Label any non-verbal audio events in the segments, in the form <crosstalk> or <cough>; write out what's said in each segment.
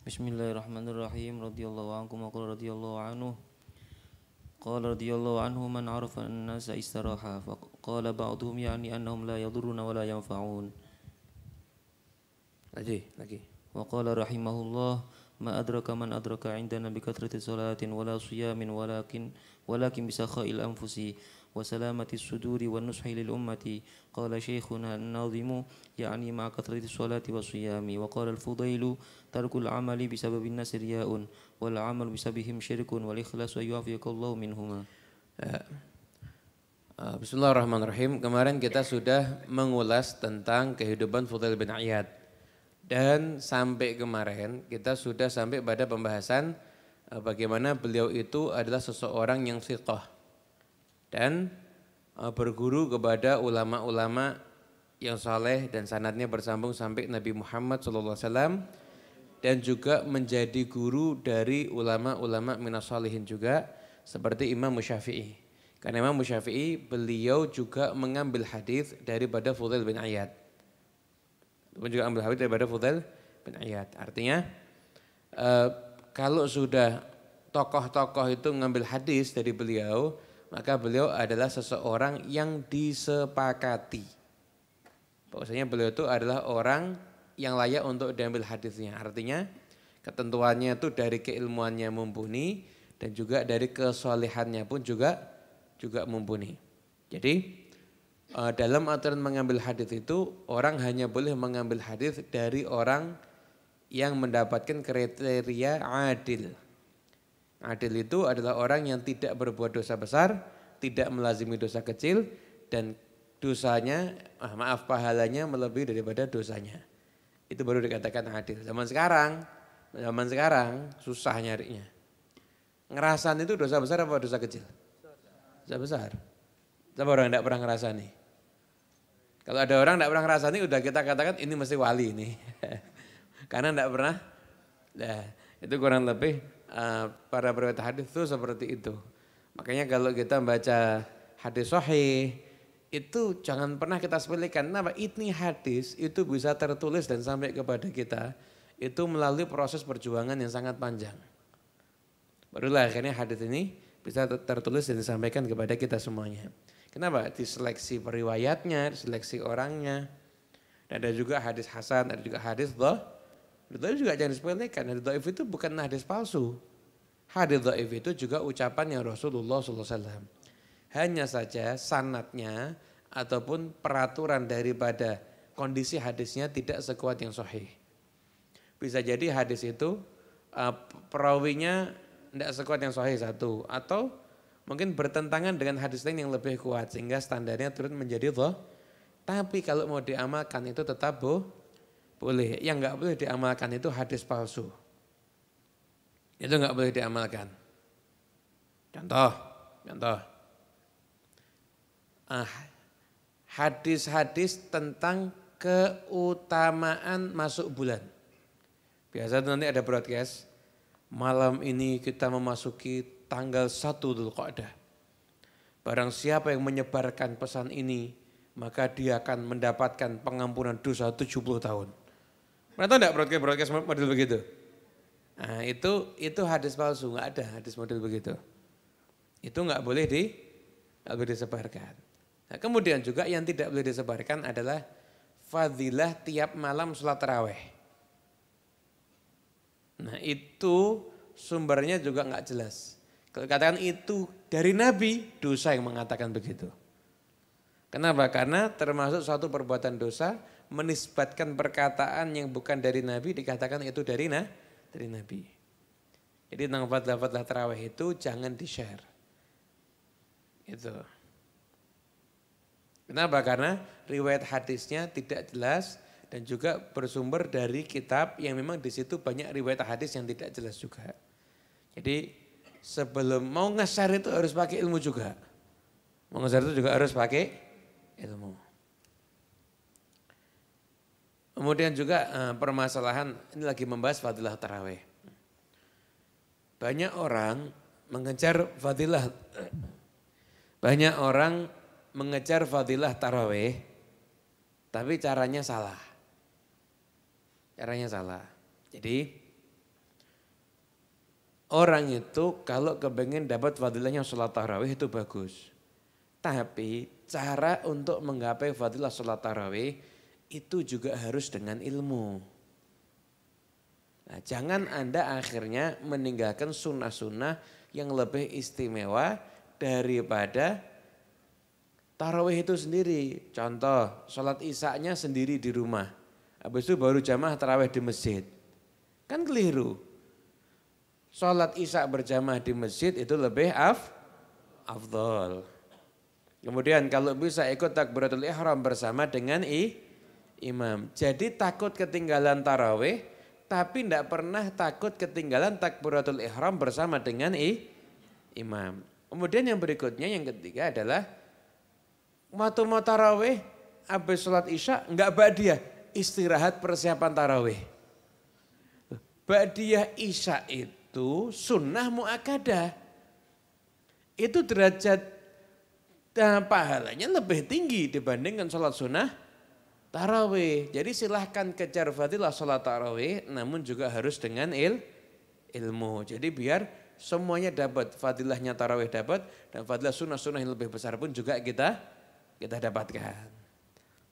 Bismillahirrahmanirrahim radhiyallahu عنكم wa رضي radhiyallahu anhu قال رضي الله عنه من عرف الناس استراح فقال بعضهم يعني أنهم لا يضرون ولا ينفعون لجي لجي وقال رحمه الله ما أدرك من أدرك عندنا بكثرة صلاة ولا صيام ولكن ولكن بسخاء الأنفس وسلامة الصدور والنصح للأمة قال شيخنا الناظم يعني مع كثرة الصلاة والصيام وقال الفضيل ترك العمل بسبب الناس رياء والعمل بسببهم شرك والإخلاص يعافيك الله منهما Bismillahirrahmanirrahim. Kemarin kita sudah mengulas tentang kehidupan Fudail bin Iyad. Dan sampai kemarin kita sudah sampai pada pembahasan eh, bagaimana beliau itu adalah seseorang yang siqah dan e, berguru kepada ulama-ulama yang saleh dan sanatnya bersambung sampai Nabi Muhammad SAW dan juga menjadi guru dari ulama-ulama minas salihin juga seperti Imam Musyafi'i. Karena Imam Musyafi'i beliau juga mengambil hadis daripada Fudail bin Ayyad. Beliau juga ambil hadis daripada Fudail bin Ayyad. Artinya e, kalau sudah tokoh-tokoh itu mengambil hadis dari beliau, maka beliau adalah seseorang yang disepakati. Bahwasanya beliau itu adalah orang yang layak untuk diambil hadisnya. Artinya ketentuannya itu dari keilmuannya mumpuni dan juga dari kesolehannya pun juga juga mumpuni. Jadi eh, dalam aturan mengambil hadis itu orang hanya boleh mengambil hadis dari orang yang mendapatkan kriteria adil. Adil itu adalah orang yang tidak berbuat dosa besar, tidak melazimi dosa kecil, dan dosanya, ah maaf pahalanya melebihi daripada dosanya. Itu baru dikatakan adil. Zaman sekarang, zaman sekarang susah nyarinya. Ngerasan itu dosa besar apa dosa kecil? Dosa besar. Siapa orang yang tidak pernah ngerasani? Kalau ada orang tidak pernah ngerasani, udah kita katakan ini mesti wali ini. <laughs> Karena tidak pernah, nah, itu kurang lebih Eh, para periwayat hadis itu seperti itu. Makanya kalau kita baca hadis sahih itu jangan pernah kita sepelekan. Kenapa? Ini hadis itu bisa tertulis dan sampai kepada kita itu melalui proses perjuangan yang sangat panjang. Barulah akhirnya hadis ini bisa tertulis dan disampaikan kepada kita semuanya. Kenapa? Diseleksi periwayatnya, diseleksi orangnya. Dan ada juga hadis hasan, ada juga hadis loh Doif juga jangan disepelekan. Hadis doif itu bukan hadis palsu. Hadis doif itu juga ucapan yang Rasulullah SAW. Hanya saja sanatnya ataupun peraturan daripada kondisi hadisnya tidak sekuat yang sahih. Bisa jadi hadis itu uh, perawinya tidak sekuat yang sahih satu atau mungkin bertentangan dengan hadis lain yang lebih kuat sehingga standarnya turun menjadi doh. Tapi kalau mau diamalkan itu tetap boh, boleh. Yang nggak boleh diamalkan itu hadis palsu. Itu nggak boleh diamalkan. Contoh, contoh. Ah, hadis-hadis tentang keutamaan masuk bulan. Biasa nanti ada broadcast, malam ini kita memasuki tanggal 1 Dzulqa'dah. Barang siapa yang menyebarkan pesan ini, maka dia akan mendapatkan pengampunan dosa 70 tahun. Pernah tahu enggak broadcast-broadcast model begitu? Nah, itu itu hadis palsu, enggak ada hadis model begitu. Itu enggak boleh di enggak boleh disebarkan. Nah, kemudian juga yang tidak boleh disebarkan adalah fadilah tiap malam sholat terawih. Nah itu sumbernya juga nggak jelas. Kalau katakan itu dari Nabi, dosa yang mengatakan begitu. Kenapa? Karena termasuk suatu perbuatan dosa menisbatkan perkataan yang bukan dari Nabi dikatakan itu dari nah, dari Nabi. Jadi tentang fadlah-fadlah terawih itu jangan di-share. Itu. Kenapa? Karena riwayat hadisnya tidak jelas dan juga bersumber dari kitab yang memang di situ banyak riwayat hadis yang tidak jelas juga. Jadi sebelum mau ngeser itu harus pakai ilmu juga. Mau ngeser itu juga harus pakai ilmu. Kemudian juga eh, permasalahan ini lagi membahas fadilah taraweh. Banyak orang mengejar fadilah banyak orang mengejar fadilah taraweh tapi caranya salah. Caranya salah. Jadi orang itu kalau kepengen dapat fadilahnya sholat tarawih itu bagus. Tapi cara untuk menggapai fadilah sholat tarawih itu juga harus dengan ilmu. Nah, jangan Anda akhirnya meninggalkan sunnah-sunnah yang lebih istimewa daripada tarawih itu sendiri. Contoh, sholat isaknya sendiri di rumah. Habis itu baru jamaah tarawih di masjid. Kan keliru. Sholat isak berjamaah di masjid itu lebih af, afdol. Kemudian kalau bisa ikut takbiratul ihram bersama dengan i, imam. Jadi takut ketinggalan tarawih, tapi tidak pernah takut ketinggalan takbiratul ihram bersama dengan i, imam. Kemudian yang berikutnya, yang ketiga adalah waktu mau tarawih, habis sholat isya, enggak badiah, istirahat persiapan tarawih. Badiah isya itu sunnah muakada, Itu derajat dan eh, pahalanya lebih tinggi dibandingkan sholat sunnah tarawih. Jadi silahkan kejar fadilah sholat tarawih namun juga harus dengan il, ilmu. Jadi biar semuanya dapat, fadilahnya tarawih dapat dan fadilah sunnah-sunnah yang lebih besar pun juga kita kita dapatkan.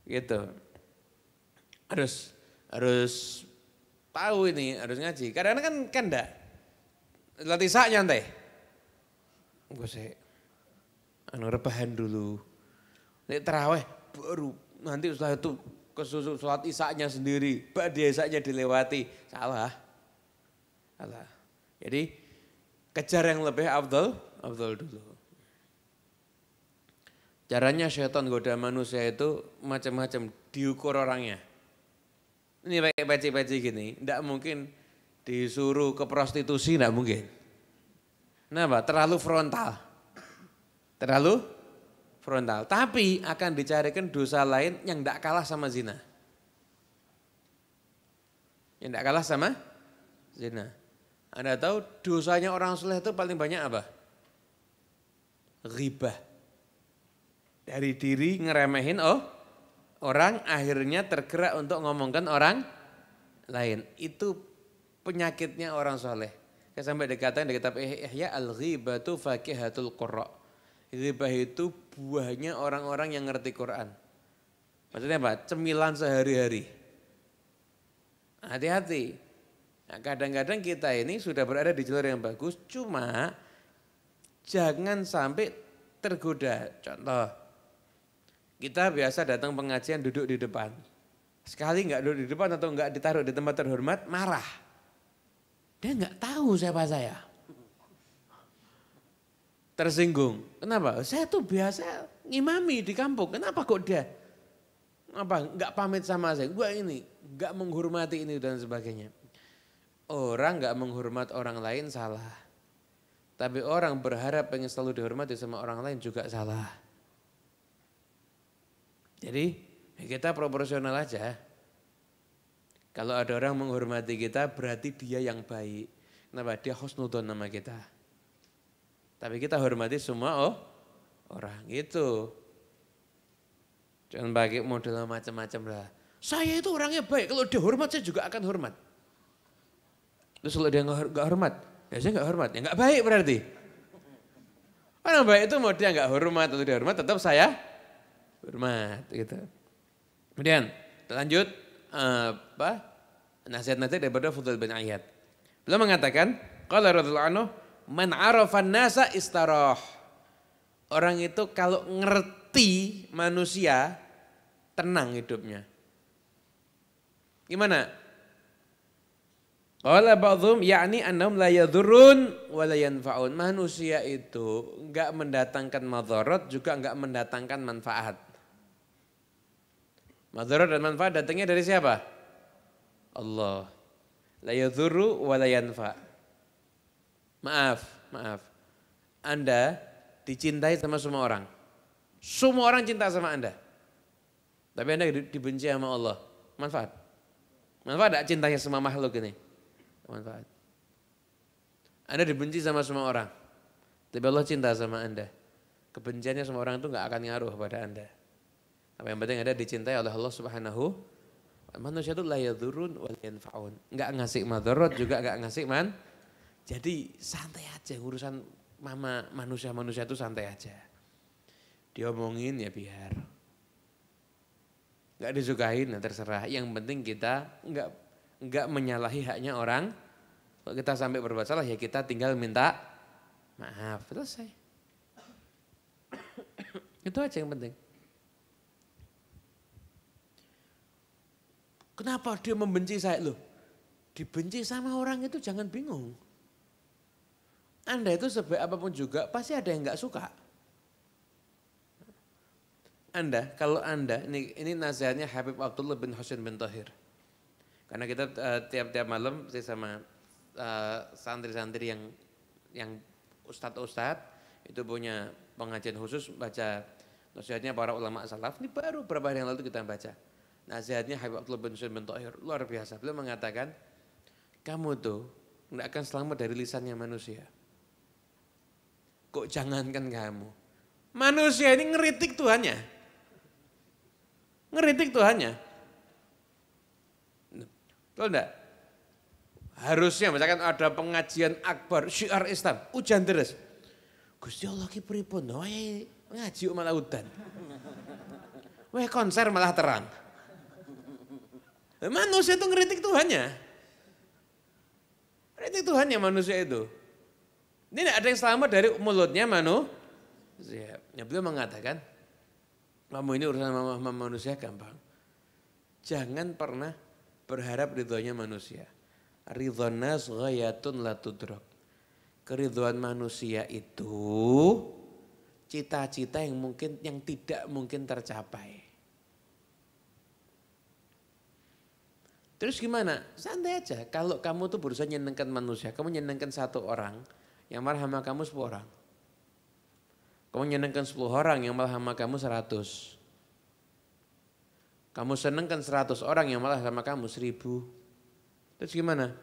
Gitu. Harus harus tahu ini, harus ngaji. Karena kan kan enggak. Latih sak nyantai. Gue sih anu rebahan dulu. Nek terawih baru nanti setelah itu kesusu sholat isaknya sendiri, badai isaknya dilewati. Salah. Salah. Jadi kejar yang lebih Abdul Abdul dulu. Caranya setan goda manusia itu macam-macam diukur orangnya. Ini pakai peci-peci gini, tidak mungkin disuruh ke prostitusi, tidak mungkin. Kenapa? Terlalu frontal. Terlalu frontal. Tapi akan dicarikan dosa lain yang tidak kalah sama zina. Yang tidak kalah sama zina. Anda tahu dosanya orang soleh itu paling banyak apa? Ribah. Dari diri ngeremehin oh orang akhirnya tergerak untuk ngomongkan orang lain. Itu penyakitnya orang soleh. Sampai dikatakan di kitab Ihya al-ghibatu fakihatul qurra. Ribah itu buahnya orang-orang yang ngerti Quran. Maksudnya apa? Cemilan sehari-hari. Hati-hati. Nah, kadang-kadang kita ini sudah berada di jalur yang bagus, cuma jangan sampai tergoda. Contoh, kita biasa datang pengajian duduk di depan. Sekali nggak duduk di depan atau nggak ditaruh di tempat terhormat, marah. Dia nggak tahu siapa saya tersinggung. Kenapa? Saya tuh biasa ngimami di kampung. Kenapa kok dia? Apa? Enggak pamit sama saya. Gua ini enggak menghormati ini dan sebagainya. Orang enggak menghormat orang lain salah. Tapi orang berharap pengen selalu dihormati sama orang lain juga salah. Jadi ya kita proporsional aja. Kalau ada orang menghormati kita berarti dia yang baik. Kenapa? Dia husnudon nama kita. Tapi kita hormati semua oh orang itu Jangan bagi model macam-macam lah. Saya itu orangnya baik, kalau dia hormat saya juga akan hormat. Terus kalau dia nggak hormat, ya saya nggak hormat, ya nggak baik berarti. Orang baik itu mau dia nggak hormat atau dia hormat, tetap saya hormat gitu. Kemudian lanjut apa nasihat-nasihat daripada Fudul bin Ayyad. Beliau mengatakan, kalau Rasulullah anhu Man arafan nasa istaroh. Orang itu kalau ngerti manusia, tenang hidupnya. Gimana? Qala ba'dhum yakni annahum la yadhurrun wa la yanfa'un. Manusia itu enggak mendatangkan madharat juga enggak mendatangkan manfaat. Madharat dan manfaat datangnya dari siapa? Allah. La yadhurru wa la yanfa'. Maaf, maaf. Anda dicintai sama semua orang. Semua orang cinta sama Anda. Tapi Anda dibenci sama Allah. Manfaat. Manfaat tidak cintanya sama makhluk ini? Manfaat. Anda dibenci sama semua orang. Tapi Allah cinta sama Anda. Kebenciannya semua orang itu nggak akan ngaruh pada Anda. Apa yang penting ada dicintai oleh Allah Subhanahu Manusia itu la turun wal yanfa'un. Enggak ngasih madarat juga enggak ngasih man jadi santai aja urusan mama manusia-manusia itu santai aja. Diomongin ya biar. Gak disukain ya terserah. Yang penting kita nggak nggak menyalahi haknya orang. Kalau kita sampai berbuat salah ya kita tinggal minta maaf. Selesai. itu aja yang penting. Kenapa dia membenci saya? Loh, dibenci sama orang itu jangan bingung. Anda itu sebaik apapun juga pasti ada yang nggak suka. Anda, kalau Anda, ini, ini nasihatnya Habib Abdullah bin Hussein bin Tahir. Karena kita eh, tiap-tiap uh, malam saya sama eh, santri-santri uh, yang yang ustadz-ustadz itu punya pengajian khusus baca nasihatnya para ulama salaf. Ini baru beberapa hari yang lalu kita baca. Nasihatnya Habib Abdullah bin Hussein bin Tahir luar biasa. Beliau mengatakan, kamu tuh nggak akan selamat dari lisannya manusia. Kok jangankan kamu. Manusia ini ngeritik Tuhannya. Ngeritik Tuhannya. tuh enggak? Harusnya misalkan ada pengajian akbar syiar Islam, hujan deras Gusti Allah ki pripun? Nah, ngaji malah udan. Weh konser malah terang. Manusia itu ngeritik Tuhannya. Ngeritik Tuhannya manusia itu. Ini ada yang selamat dari mulutnya Manu. Iya, ya, beliau mengatakan, kamu ini urusan manusia gampang. Jangan pernah berharap ridhonya manusia. Ridhona nas latudrok. Keriduan manusia itu cita-cita yang mungkin yang tidak mungkin tercapai. Terus gimana? Santai aja. Kalau kamu tuh berusaha nyenengkan manusia, kamu nyenengkan satu orang, yang marah sama kamu sepuluh orang. Kamu nyenengkan 10 orang, yang marah sama kamu seratus, Kamu senengkan 100 orang, yang marah sama kamu seribu, Terus gimana?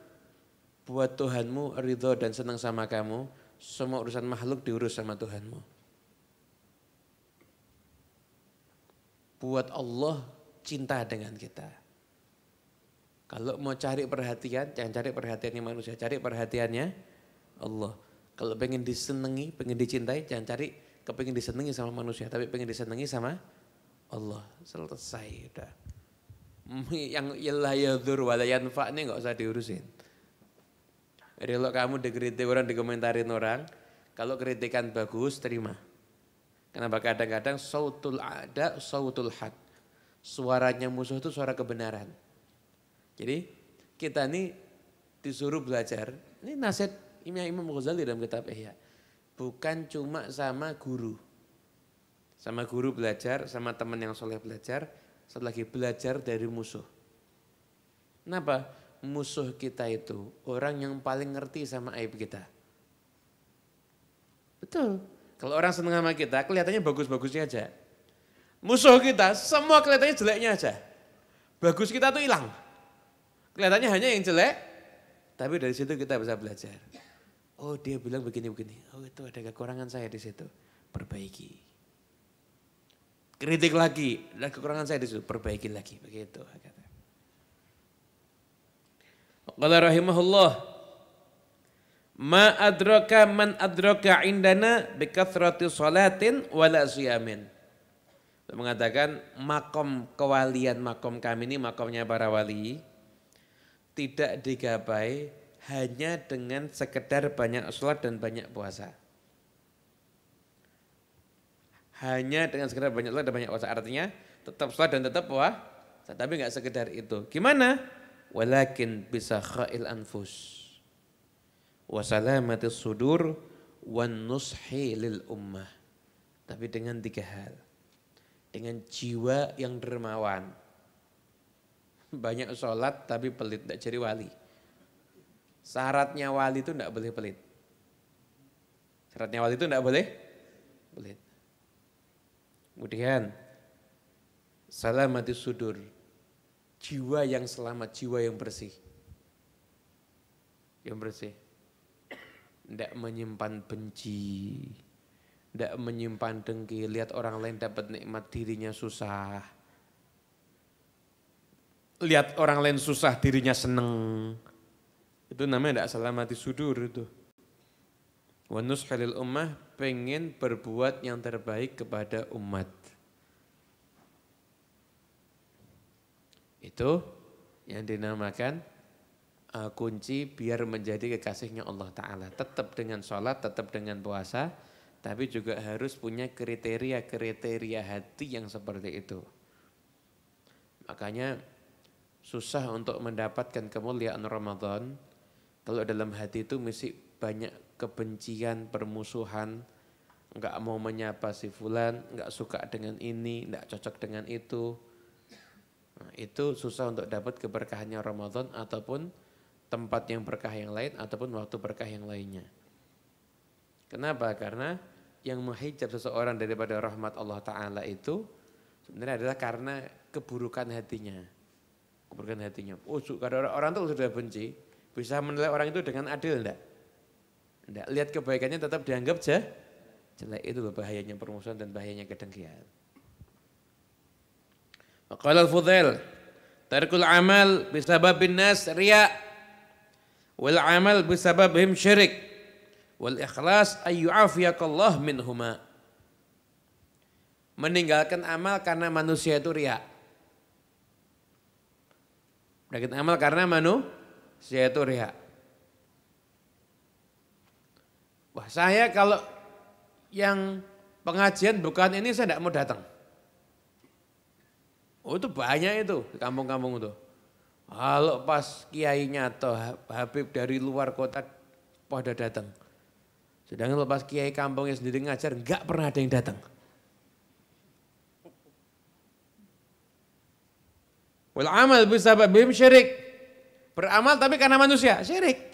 Buat Tuhanmu ridho dan senang sama kamu, semua urusan makhluk diurus sama Tuhanmu. Buat Allah cinta dengan kita. Kalau mau cari perhatian, jangan cari perhatiannya manusia, cari perhatiannya Allah. Kalau pengen disenangi, pengen dicintai, jangan cari kepengen disenangi sama manusia, tapi pengen disenangi sama Allah. Selesai, udah. Yang ilah ilayadur yanfa ini enggak usah diurusin. Jadi kalau kamu dikritik orang, dikomentarin orang, kalau kritikan bagus, terima. Kenapa kadang-kadang sautul ada, sautul hak. Suaranya musuh itu suara kebenaran. Jadi kita ini disuruh belajar, ini nasihat Imam Imam Ghazali dalam kitab Ihya. Bukan cuma sama guru. Sama guru belajar, sama teman yang soleh belajar, satu lagi belajar dari musuh. Kenapa? Musuh kita itu orang yang paling ngerti sama aib kita. Betul. Kalau orang seneng sama kita, kelihatannya bagus-bagusnya aja. Musuh kita, semua kelihatannya jeleknya aja. Bagus kita tuh hilang. Kelihatannya hanya yang jelek, tapi dari situ kita bisa belajar. Oh dia bilang begini-begini. Oh itu ada kekurangan saya di situ. Perbaiki. Kritik lagi. Ada kekurangan saya di situ. Perbaiki lagi. Begitu. Qala rahimahullah. Ma adroka man adroka indana bikathrati salatin wala siyamin. Mengatakan makom kewalian makom kami ini makomnya para wali tidak digapai hanya dengan sekedar banyak sholat dan banyak puasa. Hanya dengan sekedar banyak sholat dan banyak puasa. Artinya tetap sholat dan tetap puasa, tapi nggak sekedar itu. Gimana? Walakin bisa khail anfus. Wasalamatil sudur wan nushi lil ummah. Tapi dengan tiga hal. Dengan jiwa yang dermawan. Banyak sholat tapi pelit, tidak jadi wali Syaratnya wali itu tidak boleh pelit. Syaratnya wali itu tidak boleh pelit. Kemudian selamat sudur. Jiwa yang selamat, jiwa yang bersih. Yang bersih. Tidak menyimpan benci. Tidak menyimpan dengki. Lihat orang lain dapat nikmat dirinya susah. Lihat orang lain susah dirinya seneng itu namanya tidak selamati sudur itu. Wanus Khalil ummah pengen berbuat yang terbaik kepada umat. Itu yang dinamakan uh, kunci biar menjadi kekasihnya Allah Ta'ala. Tetap dengan sholat, tetap dengan puasa, tapi juga harus punya kriteria-kriteria hati yang seperti itu. Makanya susah untuk mendapatkan kemuliaan Ramadan kalau dalam hati itu mesti banyak kebencian, permusuhan, enggak mau menyapa si fulan, enggak suka dengan ini, enggak cocok dengan itu. Nah, itu susah untuk dapat keberkahannya Ramadan ataupun tempat yang berkah yang lain ataupun waktu berkah yang lainnya. Kenapa? Karena yang menghijab seseorang daripada rahmat Allah Ta'ala itu sebenarnya adalah karena keburukan hatinya. Keburukan hatinya. Oh, karena orang, orang tuh sudah benci, bisa menilai orang itu dengan adil enggak? Enggak, lihat kebaikannya tetap dianggap jah, jelek itu loh bahayanya permusuhan dan bahayanya kedengkian. Maqala al-Fudail, tarkul amal bin nas riya wal amal bisababihim syirik wal ikhlas ayyu'afiyakallah minhuma. Meninggalkan amal karena manusia itu riya. Meninggalkan amal karena manu, saya itu rehat. Wah saya kalau yang pengajian bukan ini saya tidak mau datang. Oh itu banyak itu kampung-kampung itu. Kalau pas kiainya atau Habib dari luar kota pada datang. Sedangkan lepas kiai kampungnya sendiri ngajar, nggak pernah ada yang datang. Wal amal bisa bisababim syirik. Beramal tapi karena manusia, syirik.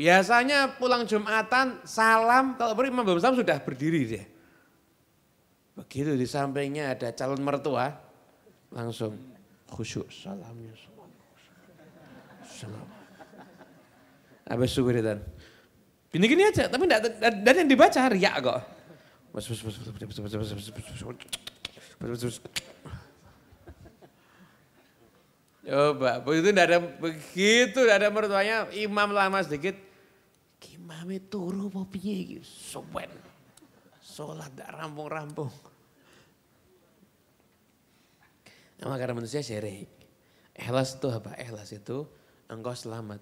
Biasanya pulang Jumatan, salam, kalau beri Imam belum Salam sudah berdiri dia. Begitu di sampingnya ada calon mertua, langsung khusyuk salamnya. Salam. Habis suwiritan. Gini-gini aja, tapi enggak, dan yang dibaca riak kok. Coba, begitu tidak ada begitu tidak ada mertuanya, imam lama sedikit. Imamnya turu mau piye iki? Sopen. Salat ndak rampung-rampung. Nama karena manusia syirik. Ikhlas itu apa? Ikhlas itu engkau selamat.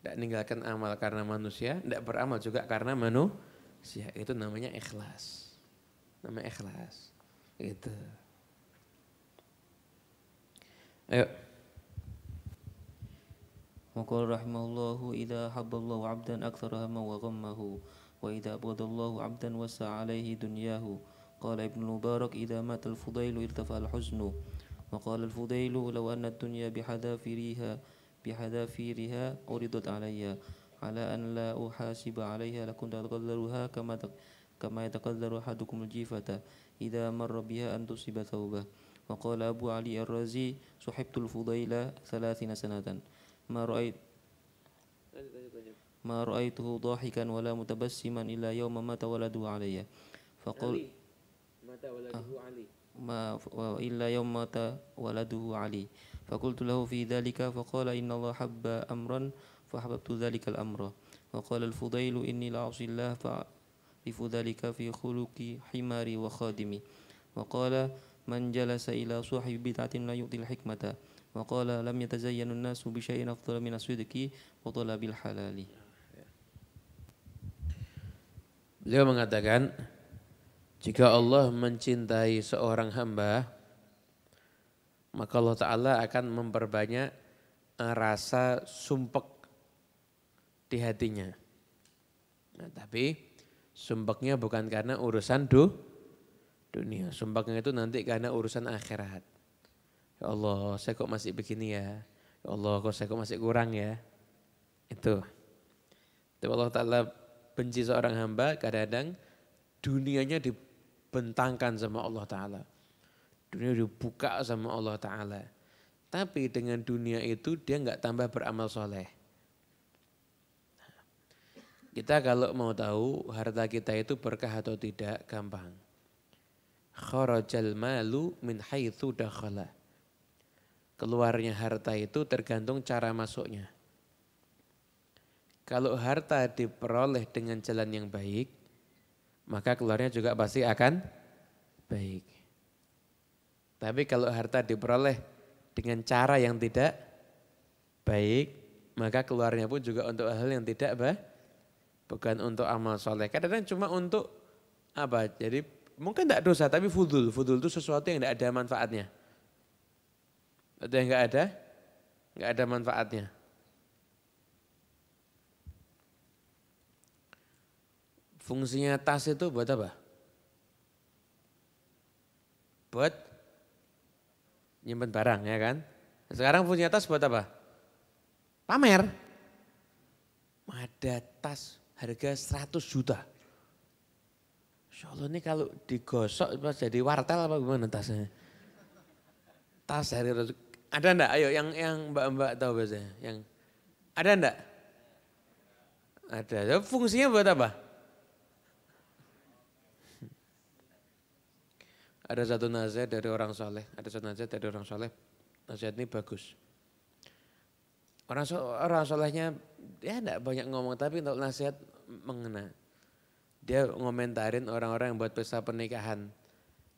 Tidak ninggalkan amal karena manusia, tidak beramal juga karena manusia. Itu namanya ikhlas. Namanya ikhlas. Gitu. Ayo. وقال رحمه الله إذا أحب الله عبدا أكثر هما وغمه وإذا أبغض الله عبدا وسع عليه دنياه قال ابن المبارك إذا مات الفضيل ارتفع الحزن وقال الفضيل لو أن الدنيا بحذافيرها بحذافيرها عرضت علي على أن لا أحاسب عليها لكنت أتقدرها كما كما يتقدر أحدكم الجيفة إذا مر بها أن تصيب ثوبه وقال أبو علي الرازي صحبت الفضيل ثلاثين سنة ما رأيت طيب، طيب، طيب. ما رأيته ضاحكا ولا متبسما إلا يوم مات ولده علي فقل مات ولده آه. علي ما إلا يوم مات ولده علي فقلت له في ذلك فقال إن الله حب أمرا فأحببت ذلك الأمر وقال الفضيل إني لأعصي الله فأعرف ذلك في خلق حماري وخادمي وقال من جلس إلى صاحب بدعة لا يؤتي الحكمة wa lam yatazayyanu an-nasu bi syai'in afdal min as-sidqi Beliau mengatakan jika Allah mencintai seorang hamba maka Allah Ta'ala akan memperbanyak eh, rasa sumpek di hatinya. Nah, tapi sumpeknya bukan karena urusan du, dunia. Sumpeknya itu nanti karena urusan akhirat. Ya Allah, saya kok masih begini ya. Ya Allah, kok saya kok masih kurang ya. Itu. Tapi Allah Ta'ala benci seorang hamba kadang-kadang dunianya dibentangkan sama Allah Ta'ala. Dunia dibuka sama Allah Ta'ala. Tapi dengan dunia itu dia nggak tambah beramal soleh. Kita kalau mau tahu harta kita itu berkah atau tidak gampang. Kharajal malu min haithu dakhalah keluarnya harta itu tergantung cara masuknya. Kalau harta diperoleh dengan jalan yang baik, maka keluarnya juga pasti akan baik. Tapi kalau harta diperoleh dengan cara yang tidak baik, maka keluarnya pun juga untuk hal yang tidak bah, bukan untuk amal soleh. Kadang-kadang cuma untuk apa? Jadi mungkin tidak dosa, tapi fudul. Fudul itu sesuatu yang tidak ada manfaatnya. Ada yang enggak ada? Enggak ada manfaatnya. Fungsinya tas itu buat apa? Buat nyimpan barang ya kan? Sekarang fungsinya tas buat apa? Pamer. Ada tas harga 100 juta. Insya Allah ini kalau digosok jadi wartel apa gimana tasnya? Tas harga ada enggak? Ayo yang yang mbak-mbak tahu bahasa. Yang ada enggak? Ada. Fungsinya buat apa? Ada satu nasihat dari orang soleh. Ada satu nasihat dari orang soleh. Nasihat ini bagus. Orang so, orang solehnya ya enggak banyak ngomong tapi untuk nasihat mengena. Dia ngomentarin orang-orang yang buat pesta pernikahan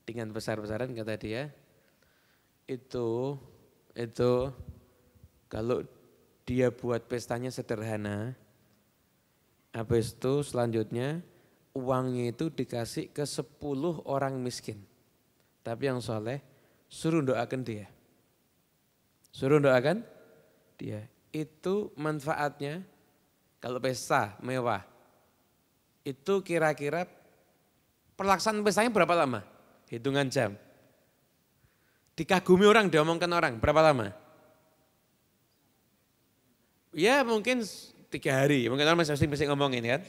dengan besar-besaran kata dia itu itu kalau dia buat pestanya sederhana, habis itu selanjutnya uangnya itu dikasih ke sepuluh orang miskin. Tapi yang soleh suruh doakan dia. Suruh doakan dia. Itu manfaatnya kalau pesta mewah. Itu kira-kira pelaksanaan pestanya berapa lama? Hitungan jam. Dikagumi orang, diomongkan orang, berapa lama? Ya mungkin tiga hari, mungkin orang masih mesti ngomongin kan.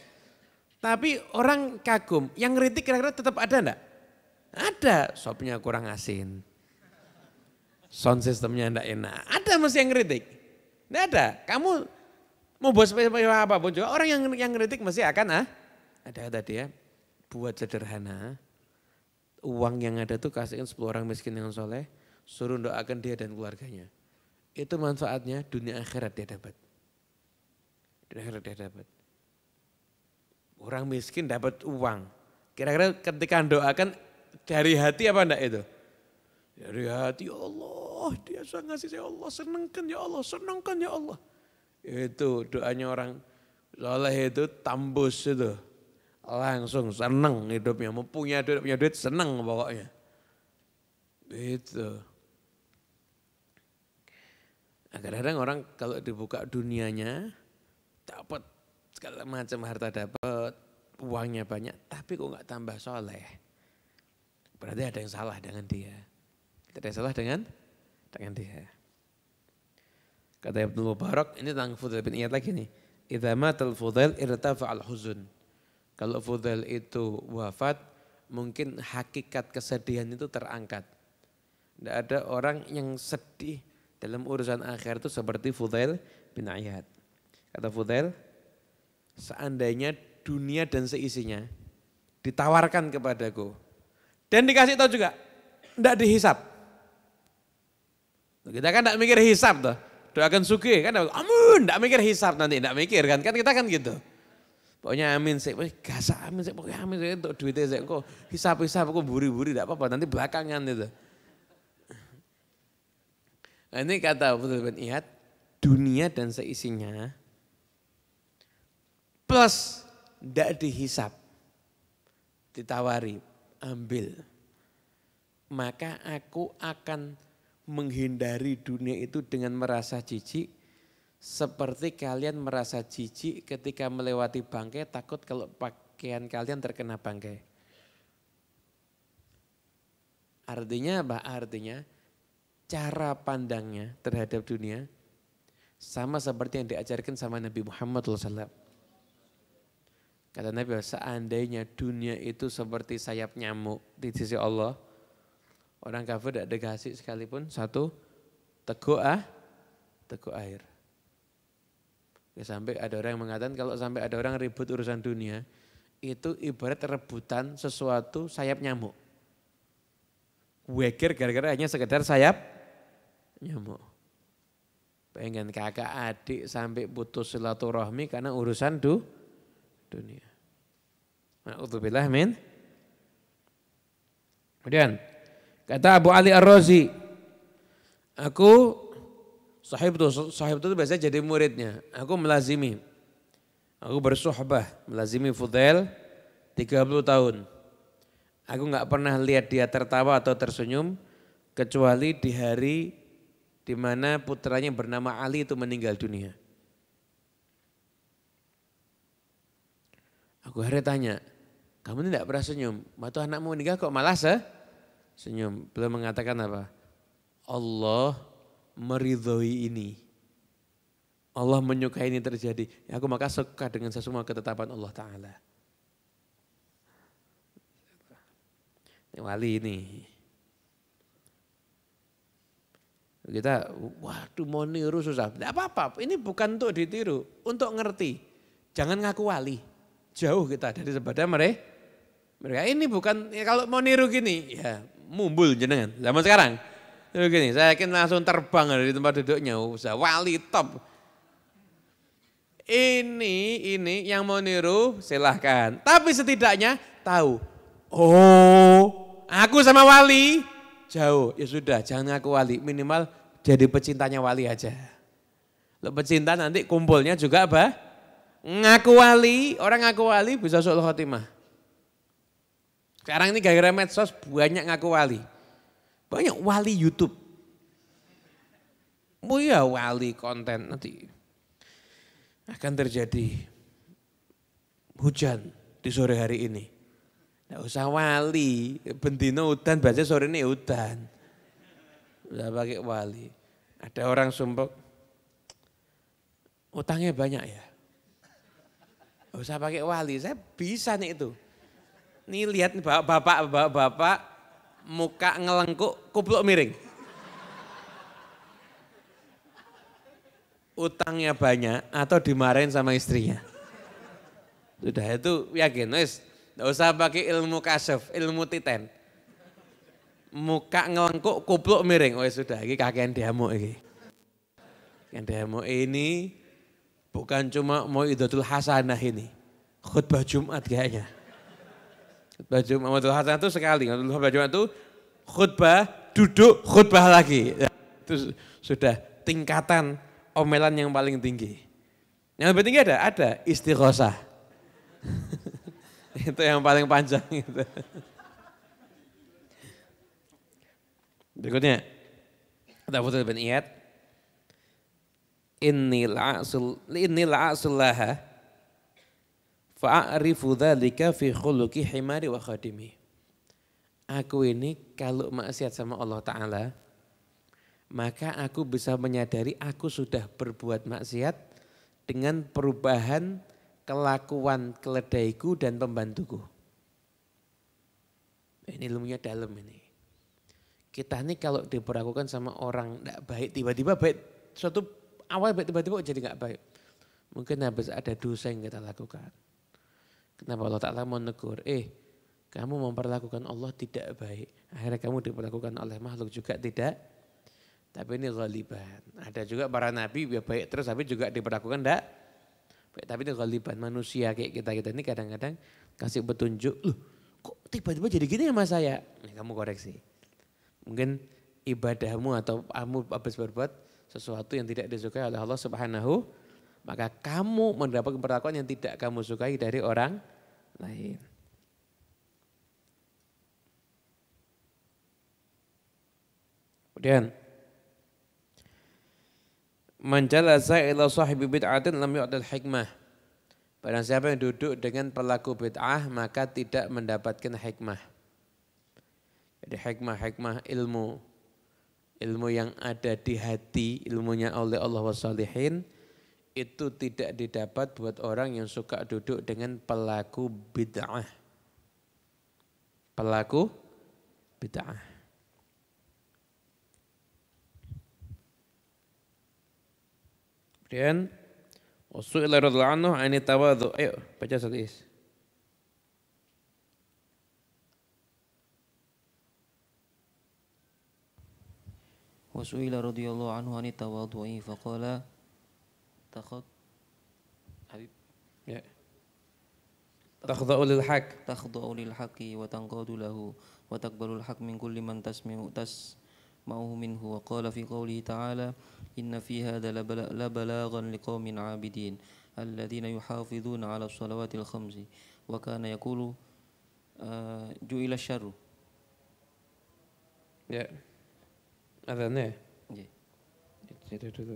Tapi orang kagum, yang kritik kira-kira tetap ada enggak? Ada, sopnya kurang asin. Sound systemnya enggak enak. Ada masih yang kritik. Enggak ada. Kamu mau buat apa pun juga orang yang yang kritik masih akan ah ada tadi ya buat sederhana uang yang ada tuh kasihkan 10 orang miskin yang soleh, suruh doakan dia dan keluarganya. Itu manfaatnya dunia akhirat dia dapat. Dunia akhirat dia dapat. Orang miskin dapat uang. Kira-kira ketika doakan dari hati apa enggak itu? Dari hati, Allah, dia suka ngasih saya Allah, senangkan ya Allah, senangkan ya Allah. Itu doanya orang soleh itu tambus itu langsung seneng hidupnya. Mempunyai duit, punya duit seneng pokoknya. Itu. Nah, kadang-kadang orang kalau dibuka dunianya, dapat segala macam harta dapat, uangnya banyak, tapi kok nggak tambah soleh. Berarti ada yang salah dengan dia. Kita ada yang salah dengan dengan dia. Kata Ibnu Mubarak, ini tentang Fudail bin Iyad lagi nih. Idza matal Fudail irtafa'al huzun. Kalau Fudel itu wafat, mungkin hakikat kesedihan itu terangkat. Tidak ada orang yang sedih dalam urusan akhir itu seperti Fudel bin Ayyad. Kata Fudel, seandainya dunia dan seisinya ditawarkan kepadaku. Dan dikasih tahu juga, tidak dihisap. Kita kan tidak mikir hisap tuh. Doakan suki kan, amun, tidak mikir hisap nanti, tidak mikir kan. Kan kita kan gitu. Pokoknya amin sih, gasa amin sih, pokoknya amin sih untuk duitnya sih. kok hisap-hisap, aku buri-buri, tidak apa-apa, nanti belakangan itu. Nah, ini kata Abdul bin Iyad, dunia dan seisinya plus tidak dihisap, ditawari, ambil. Maka aku akan menghindari dunia itu dengan merasa jijik, seperti kalian merasa jijik ketika melewati bangkai takut kalau pakaian kalian terkena bangkai. Artinya apa? Artinya cara pandangnya terhadap dunia sama seperti yang diajarkan sama Nabi Muhammad SAW. Kata Nabi, seandainya dunia itu seperti sayap nyamuk di sisi Allah, orang kafir tidak dikasih sekalipun satu teguh ah, teguh air. Ya, sampai ada orang yang mengatakan kalau sampai ada orang ribut urusan dunia, itu ibarat rebutan sesuatu sayap nyamuk. Weger gara-gara hanya sekedar sayap nyamuk. Pengen kakak adik sampai putus silaturahmi karena urusan du, dunia. Ma'udzubillah min. Kemudian, kata Abu Ali Ar-Razi, aku Sahib itu, sahib itu biasanya jadi muridnya. Aku melazimi. Aku bersohbah, melazimi tiga 30 tahun. Aku nggak pernah lihat dia tertawa atau tersenyum kecuali di hari di mana putranya bernama Ali itu meninggal dunia. Aku hari tanya, kamu tidak pernah senyum. Waktu anakmu meninggal kok malas ya? Senyum. Belum mengatakan apa? Allah meridhoi ini. Allah menyukai ini terjadi. Ya, aku maka suka dengan semua ketetapan Allah Ta'ala. Wali ini. Kita, waduh mau niru susah. Tidak apa-apa, ini bukan untuk ditiru, untuk ngerti. Jangan ngaku wali. Jauh kita dari sepeda mereka. Mereka ini bukan, ya kalau mau niru gini, ya mumbul jenengan. Zaman sekarang, Begini, saya yakin langsung terbang dari tempat duduknya, Usah wali top. Ini, ini yang mau niru silahkan. Tapi setidaknya tahu, oh aku sama wali jauh. Ya sudah, jangan aku wali, minimal jadi pecintanya wali aja. Lo pecinta nanti kumpulnya juga apa? Ngaku wali, orang ngaku wali bisa sulh khotimah. Sekarang ini gara-gara medsos banyak ngaku wali. Banyak wali YouTube. Oh ya wali konten nanti akan terjadi hujan di sore hari ini. Tidak usah wali, bendino hutan, baca sore ini hutan. Tidak pakai wali. Ada orang sumpah, utangnya banyak ya. Tidak usah pakai wali, saya bisa nih itu. Nih lihat bapak-bapak muka ngelengkuk, kupluk miring. Utangnya banyak atau dimarahin sama istrinya. Sudah itu yakin, wis enggak usah pakai ilmu kasuf, ilmu titen. Muka ngelengkuk, kupluk miring. Oh sudah, ini kakean diamuk ini. Yang diamuk ini bukan cuma mau idotul hasanah ini. Khutbah Jumat kayaknya. Baju Muhammadul Hasan itu sekali, baju itu khutbah, duduk, khutbah lagi. Itu sudah tingkatan omelan yang paling tinggi. Yang lebih tinggi ada? Ada, istighosah. <laughs> itu yang paling panjang Gitu. Berikutnya, ada Fudul bin Iyad. Inni la'asul, inni la'asul laha Fa'arifu dhalika fi khuluqi himari wa khadimi. Aku ini kalau maksiat sama Allah Ta'ala, maka aku bisa menyadari aku sudah berbuat maksiat dengan perubahan kelakuan keledaiku dan pembantuku. Ini ilmunya dalam ini. Kita ini kalau diperlakukan sama orang tidak baik, tiba-tiba baik, suatu awal baik tiba-tiba jadi nggak baik. Mungkin habis ada dosa yang kita lakukan Kenapa Allah Ta'ala mau negur, eh kamu memperlakukan Allah tidak baik. Akhirnya kamu diperlakukan oleh makhluk juga tidak. Tapi ini ghaliban. Ada juga para nabi ya baik terus tapi juga diperlakukan tidak. Baik, tapi ini ghaliban manusia kayak kita-kita ini kadang-kadang kasih petunjuk. Loh kok tiba-tiba jadi gini sama saya? Nah, kamu koreksi. Mungkin ibadahmu atau kamu habis berbuat sesuatu yang tidak disukai oleh Allah Subhanahu maka kamu mendapatkan perlakuan yang tidak kamu sukai dari orang lain. Kemudian Man jalasa ila sahibi bid'atin lam yu'tal hikmah. Barang siapa yang duduk dengan pelaku bid'ah maka tidak mendapatkan hikmah. Jadi hikmah-hikmah ilmu ilmu yang ada di hati, ilmunya oleh Allah wassalihin itu tidak didapat buat orang yang suka duduk dengan pelaku bid'ah. Pelaku bid'ah. Kemudian Wasu'ila radhiyallahu anhu ani tawadhu. Ayo baca satu is. Wasu'ila radhiyallahu anhu ani tawadhu'i faqala تخط حبيب تخضع للحق تخضع للحق وتنقاد له وتقبل الحق من كل من تسمع تسمعه منه وقال في قوله تعالى إن في هذا لبلاغا لقوم عابدين الذين يحافظون على الصلوات الخمس وكان يقول آه، جئل الشر Yeah. Yeah. Yeah. Yeah. Yeah.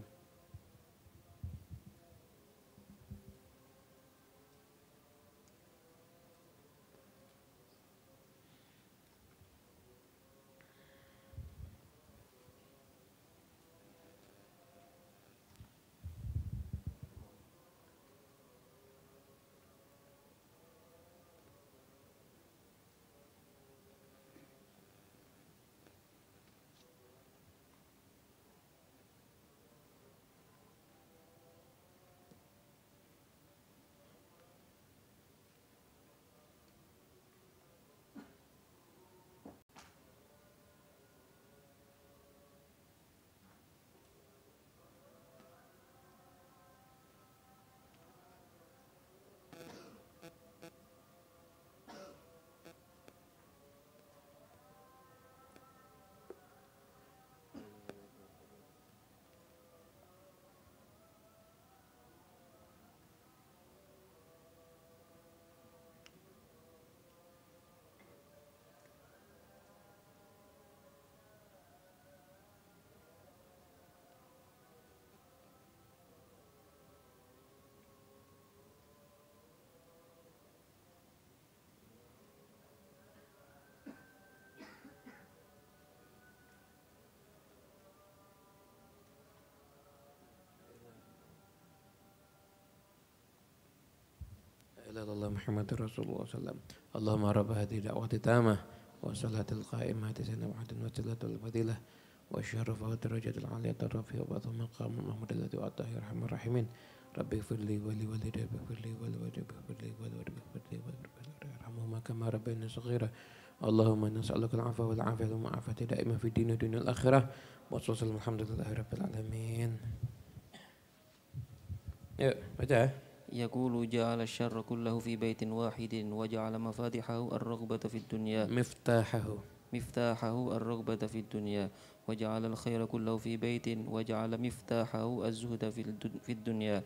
صلى إلا الله محمد رسول الله صلى الله عليه وسلم اللهم رب هذه الدعوة التامة والصلاة القائمة سيدنا محمد وسيلة الفضيلة وشرفها الدرجة العالية الرفيع وبعض مقام محمد الذي وعده رحمة الرحيمين ربي اغفر لي ولي والدي اغفر لي ولوالدي اغفر لي ولوالدي اغفر لي ولوالدي ارحمهما كما ربينا صغيرا اللهم نسألك العفو والعافية والمعافاة دائما في الدين والدنيا الآخرة والصلاة الحمد لله رب العالمين. Yuk, baca. يقول جعل الشر كله في بيت واحد وجعل مفاتحه الرغبة في الدنيا مفتاحه مفتاحه الرغبة في الدنيا وجعل الخير كله في بيت وجعل مفتاحه الزهد في الدنيا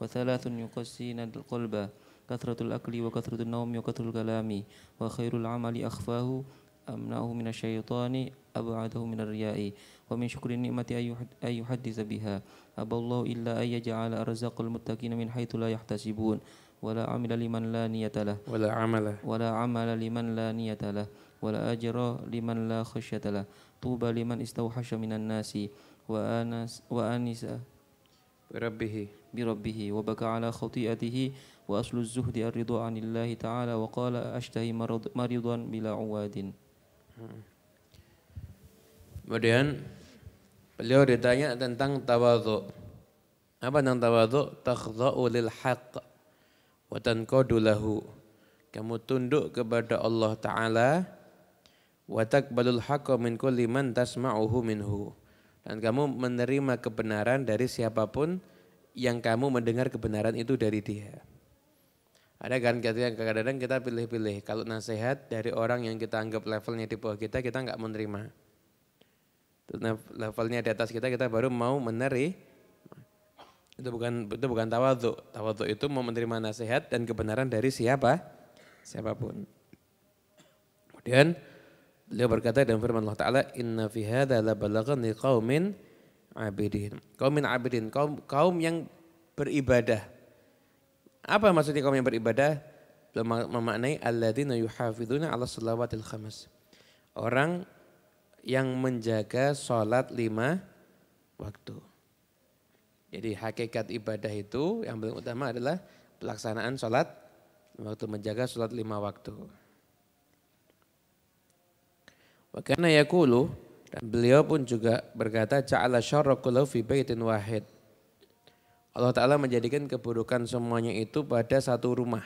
وثلاث يقسين القلب كثرة الأكل وكثرة النوم وكثرة الكلام وخير العمل أخفاه أمنعه من الشيطان أبعده من الرياء ومن شكر النعمة أن يحدث بها أبى الله إلا أن يجعل أرزاق المتقين من حيث لا يحتسبون ولا عمل لمن لا نية له ولا عمل ولا عمل لمن لا نية له ولا أجر لمن لا خشية له طوبى لمن استوحش من الناس وآنس وآنس بربه بربه وبكى على خطيئته وأصل الزهد الرضا عن الله تعالى وقال أشتهي مرض مريضا بلا عواد Kemudian beliau ditanya tentang tawadhu. Apa tentang tawadhu? Takhdha'u lil haqq wa tanqadu lahu. Kamu tunduk kepada Allah Ta'ala wa taqbalul haqqa min kulli man tasma'uhu minhu. Dan kamu menerima kebenaran dari siapapun yang kamu mendengar kebenaran itu dari dia. Ada kan gitu kadang-kadang kita pilih-pilih. Kalau nasihat dari orang yang kita anggap levelnya di bawah kita, kita nggak menerima. Levelnya di atas kita, kita baru mau meneri. Itu bukan itu bukan tawadhu. Tawadhu itu mau menerima nasihat dan kebenaran dari siapa? Siapapun. Kemudian beliau berkata dan firman Allah Ta'ala, Inna fi hadha la li qaumin abidin. qaumin abidin, kaum, kaum yang beribadah apa maksudnya kaum yang beribadah? Memaknai alladzina yuhafiduna ala salawatil khamas. Orang yang menjaga sholat lima waktu. Jadi hakikat ibadah itu yang paling utama adalah pelaksanaan sholat waktu menjaga sholat lima waktu. Karena yakulu dan beliau pun juga berkata cakalah syarrakulahu fi baitin wahid. Allah Ta'ala menjadikan keburukan semuanya itu pada satu rumah.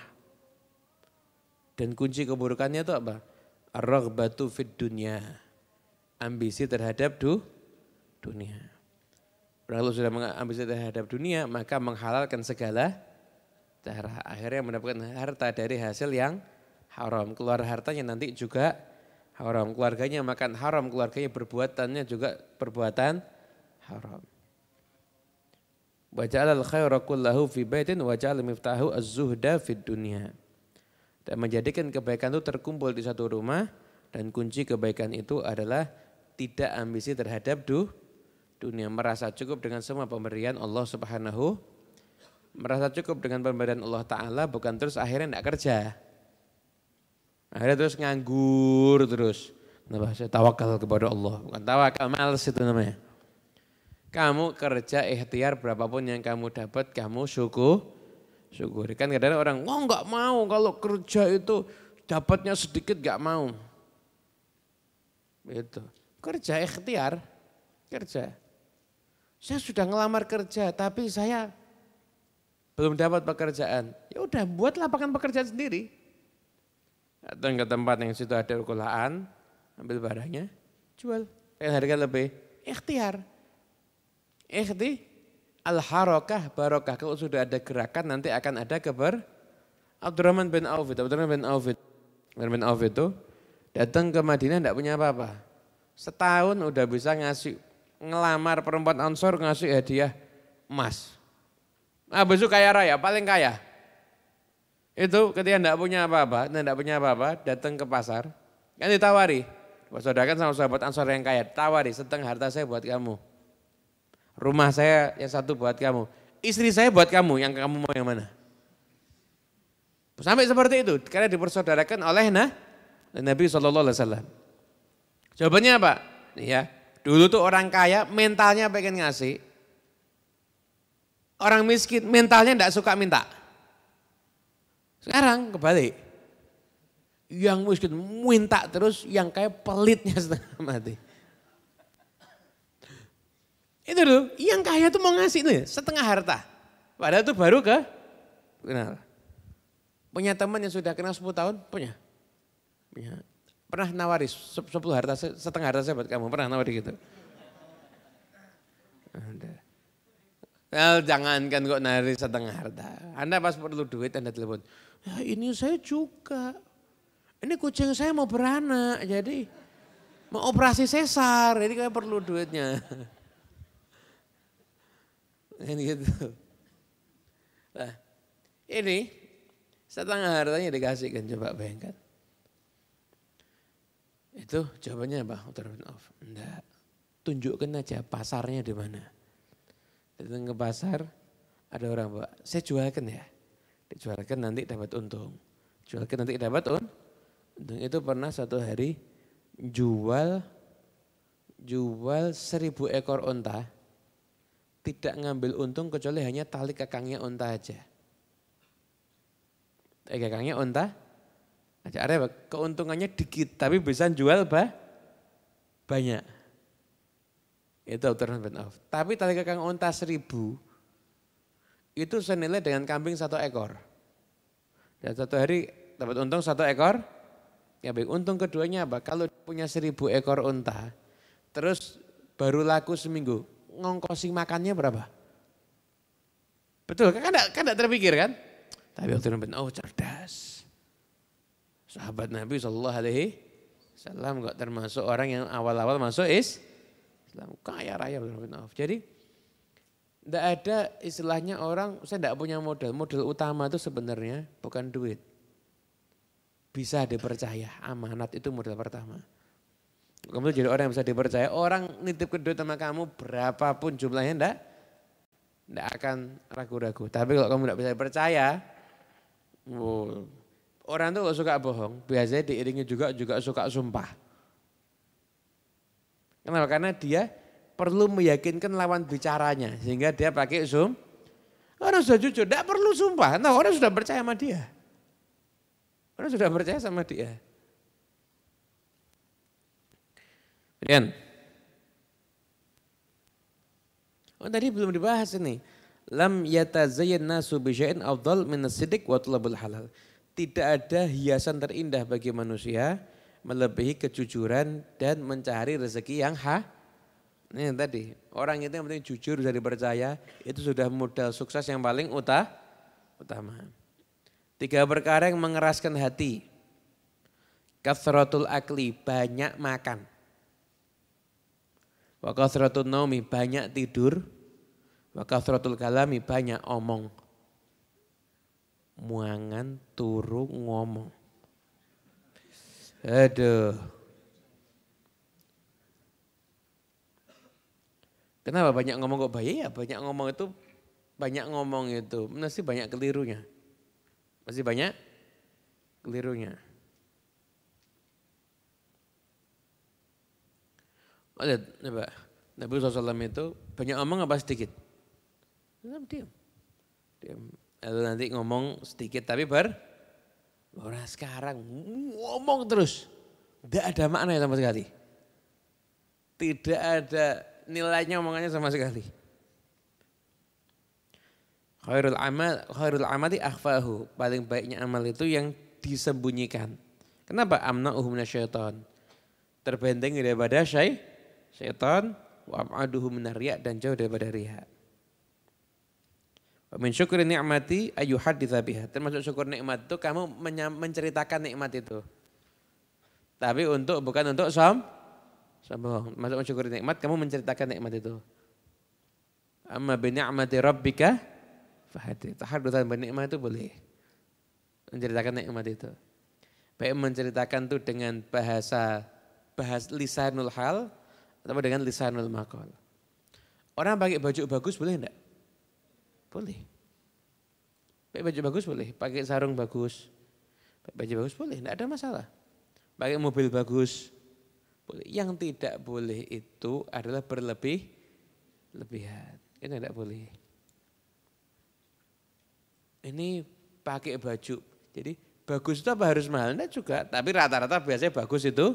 Dan kunci keburukannya itu apa? Ar-raghbatu fid dunya. Ambisi terhadap du, dunia. Kalau sudah ambisi terhadap dunia, maka menghalalkan segala cara. Akhirnya mendapatkan harta dari hasil yang haram. Keluar hartanya nanti juga haram. Keluarganya makan haram, keluarganya perbuatannya juga perbuatan haram. Wa ja'alal khaira kullahu fi baitin wa miftahu az-zuhda fid dunya. Dan menjadikan kebaikan itu terkumpul di satu rumah dan kunci kebaikan itu adalah tidak ambisi terhadap du, dunia merasa cukup dengan semua pemberian Allah Subhanahu merasa cukup dengan pemberian Allah Ta'ala bukan terus akhirnya tidak kerja. Akhirnya terus nganggur terus. Kenapa? Saya tawakal kepada Allah. Bukan tawakal, males itu namanya. Kamu kerja ikhtiar berapapun yang kamu dapat, kamu syukur. Syukuri. Kan kadang, kadang orang, oh, nggak mau kalau kerja itu dapatnya sedikit nggak mau. Itu. Kerja ikhtiar, kerja. Saya sudah ngelamar kerja, tapi saya belum dapat pekerjaan. Ya udah buat lapangan pekerjaan sendiri. atau ke tempat yang situ ada ukulaan, ambil barangnya, jual. Dengan harga lebih, ikhtiar. Eh di al-harokah barokah. Kalau sudah ada gerakan nanti akan ada keber. Abdurrahman bin Auf itu, Abdurrahman bin Auf itu, Abdurrahman bin Auf itu datang ke Madinah tidak punya apa-apa. Setahun udah bisa ngasih ngelamar perempuan ansor ngasih hadiah emas. Nah, besok kaya raya, paling kaya. Itu ketika tidak punya apa-apa, tidak nah, punya apa-apa, datang ke pasar, kan ditawari. Saudara kan sama sahabat ansor yang kaya, tawari setengah harta saya buat kamu. Rumah saya yang satu buat kamu. Istri saya buat kamu, yang kamu mau yang mana? Sampai seperti itu, karena dipersaudarakan oleh nah, Nabi Wasallam. Jawabannya apa? Ya, dulu tuh orang kaya mentalnya pengen ngasih. Orang miskin mentalnya tidak suka minta. Sekarang kebalik. Yang miskin minta terus, yang kaya pelitnya <laughs> setengah mati. Itu loh, yang kaya itu mau ngasih itu ya, setengah harta. Padahal itu baru ke kenal. Punya teman yang sudah kenal 10 tahun? Punya. Punya. Pernah nawaris 10 harta, setengah harta saya buat kamu, pernah nawari gitu. Anda. Nah, jangankan kok nari setengah harta. Anda pas perlu duit Anda telepon. Ya ini saya juga. Ini kucing saya mau beranak jadi mau operasi sesar jadi kayak perlu duitnya. <laughs> Ini gitu. Nah, ini setengah hartanya dikasihkan coba bayangkan. Itu jawabannya apa? Utar bin Auf. Enggak. Tunjukkan aja pasarnya di mana. Datang ke pasar, ada orang bawa, saya jualkan ya. Dijualkan nanti dapat untung. Jualkan nanti dapat untung. Untung itu pernah satu hari jual jual seribu ekor unta tidak ngambil untung kecuali hanya tali kekangnya unta aja. Tali eh, kekangnya unta aja. Ada keuntungannya dikit tapi bisa jual bah, banyak. Itu Abdurrahman bin Auf. Tapi tali kekang unta seribu itu senilai dengan kambing satu ekor. Dan satu hari dapat untung satu ekor, ya baik untung keduanya apa? Kalau punya seribu ekor unta, terus baru laku seminggu, ngongkosin makannya berapa? Betul, kan enggak, kan enggak kan terpikir kan? Tapi waktu Nabi oh cerdas. Sahabat Nabi Shallallahu Alaihi Wasallam enggak termasuk orang yang awal-awal masuk is Islam kaya raya bin Auf. Oh, jadi enggak ada istilahnya orang saya tidak punya modal. Modal utama itu sebenarnya bukan duit. Bisa dipercaya, amanat itu modal pertama. Kamu tuh jadi orang yang bisa dipercaya. Orang nitip kedua sama kamu berapapun jumlahnya ndak, ndak akan ragu-ragu. Tapi kalau kamu tidak bisa dipercaya, wow, orang tuh suka bohong. Biasanya diiringi juga juga suka sumpah. Kenapa? Karena dia perlu meyakinkan lawan bicaranya. Sehingga dia pakai sum. Orang sudah jujur, tidak perlu sumpah. Nah, orang sudah percaya sama dia. Orang sudah percaya sama dia. Rian. Oh tadi belum dibahas ini. Lam yatazayyan nasu bisya'in afdal min as-siddiq wa talabul halal. Tidak ada hiasan terindah bagi manusia melebihi kejujuran dan mencari rezeki yang ha. Ini yang tadi, orang itu yang penting jujur dari percaya itu sudah modal sukses yang paling utah, utama. Tiga perkara yang mengeraskan hati. Kathratul akli, banyak makan. Wakasratul naumi banyak tidur. Wakasratul kalami banyak omong. Muangan turu ngomong. Aduh. Kenapa banyak ngomong kok bayi Ya banyak ngomong itu banyak ngomong itu masih banyak kelirunya. Masih banyak kelirunya. Lihat, coba. Nabi SAW itu banyak omong apa sedikit? Diam. Diam. Lalu nanti ngomong sedikit tapi ber. Orang sekarang ngomong terus. Tidak ada makna ya sama sekali. Tidak ada nilainya omongannya sama sekali. Khairul amal, khairul amali akhfahu. Paling baiknya amal itu yang disembunyikan. Kenapa amna syaitan? Terbenteng daripada syaitan Syaitan wa ab'aduhu minarriya dan jauh daripada riya. Wa min syukri ni'mati ayu haditsa biha. Termasuk syukur nikmat itu kamu menceritakan nikmat itu. Tapi untuk bukan untuk som sombong. Masuk mensyukuri nikmat kamu menceritakan nikmat itu. Amma bi ni'mati rabbika fahadith. Tahadutan bi nikmat itu boleh. Menceritakan nikmat itu. Baik menceritakan itu dengan bahasa bahas lisanul hal atau dengan lisanul makol. Orang pakai baju bagus boleh enggak? Boleh. Pakai baju bagus boleh, pakai sarung bagus. Pakai baju bagus boleh, enggak ada masalah. Pakai mobil bagus boleh. Yang tidak boleh itu adalah berlebih lebihan. Ini tidak boleh. Ini pakai baju. Jadi bagus itu apa harus mahal? Enggak juga. Tapi rata-rata biasanya bagus itu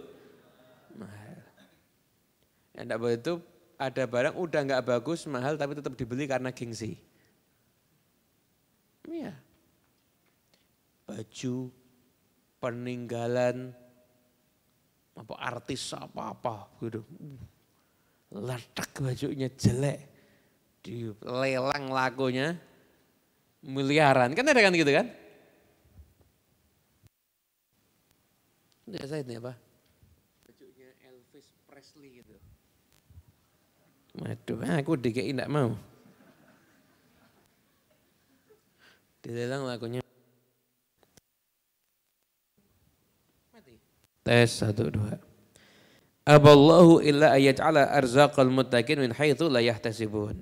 yang tidak boleh itu ada barang udah nggak bagus, mahal tapi tetap dibeli karena gengsi. Iya. Baju, peninggalan, apa artis apa-apa gitu. Uh, Ledak bajunya jelek. Di lelang lakunya miliaran. Kan ada kan gitu kan? saya nih apa? aduh ah, aku DKI tidak mau. Dilelang lagunya. Mati. Tes satu dua. Aballahu illa ayaj'ala arzaqal muttaqin min haitsu la yahtasibun.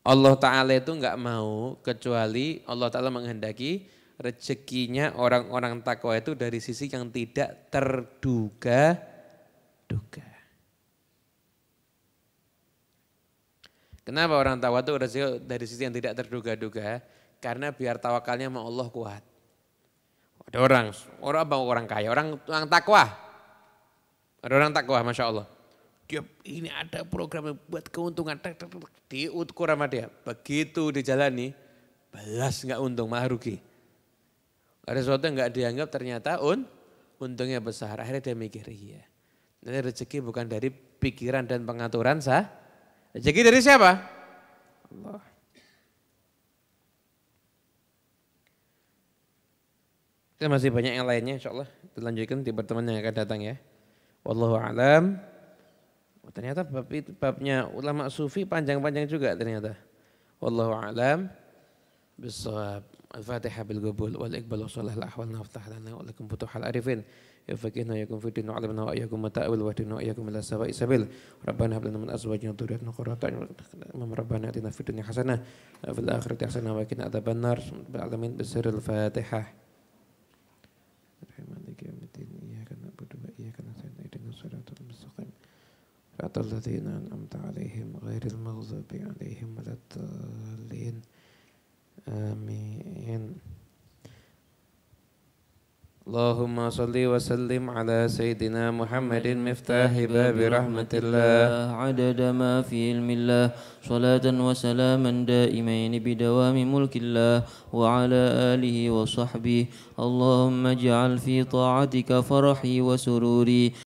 Allah Ta'ala itu nggak mau kecuali Allah Ta'ala menghendaki rezekinya orang-orang takwa itu dari sisi yang tidak terduga-duga. Kenapa orang tawa itu dari sisi yang tidak terduga-duga? Karena biar tawakalnya sama Allah kuat. Ada orang, orang apa orang kaya, orang orang takwa. Ada orang takwa, masya Allah. Dia ini ada program yang buat keuntungan, diutkur sama dia. Begitu dijalani, balas nggak untung, malah rugi. Ada sesuatu yang nggak dianggap ternyata un, untungnya besar. Akhirnya dia mikir, iya. Nanti rezeki bukan dari pikiran dan pengaturan sah, Rezeki dari siapa? Allah. Kita masih banyak yang lainnya insyaallah. Kita lanjutkan di pertemuan yang akan datang ya. Wallahu alam. Oh, ternyata bab itu, babnya ulama sufi panjang-panjang juga ternyata. Wallahu alam. Bismillahirrahmanirrahim. Al-Fatihah bil gubul wal iqbal wa sallallahu alaihi wa sallam. Wa arifin. يفقهنا وإياكم في الدين وعلمنا وإياكم التأويل واهدنا وإياكم إلى سواء السبيل ربنا هب لنا من أزواجنا وذرياتنا قرة أعين ربنا آتنا في الدنيا حسنة وفي الآخرة حسنة وقنا عذاب النار العالمين بسر الفاتحة مالك يوم الدين إياك نعبد وإياك نستعين اهدنا الصراط المستقيم صراط الذين أنعمت عليهم غير المغضوب عليهم ولا الضالين آمين اللهم صل وسلم على سيدنا محمد مفتاح باب رحمة الله عدد ما في علم الله صلاة وسلاما دائمين بدوام ملك الله وعلى آله وصحبه اللهم اجعل في طاعتك فرحي وسروري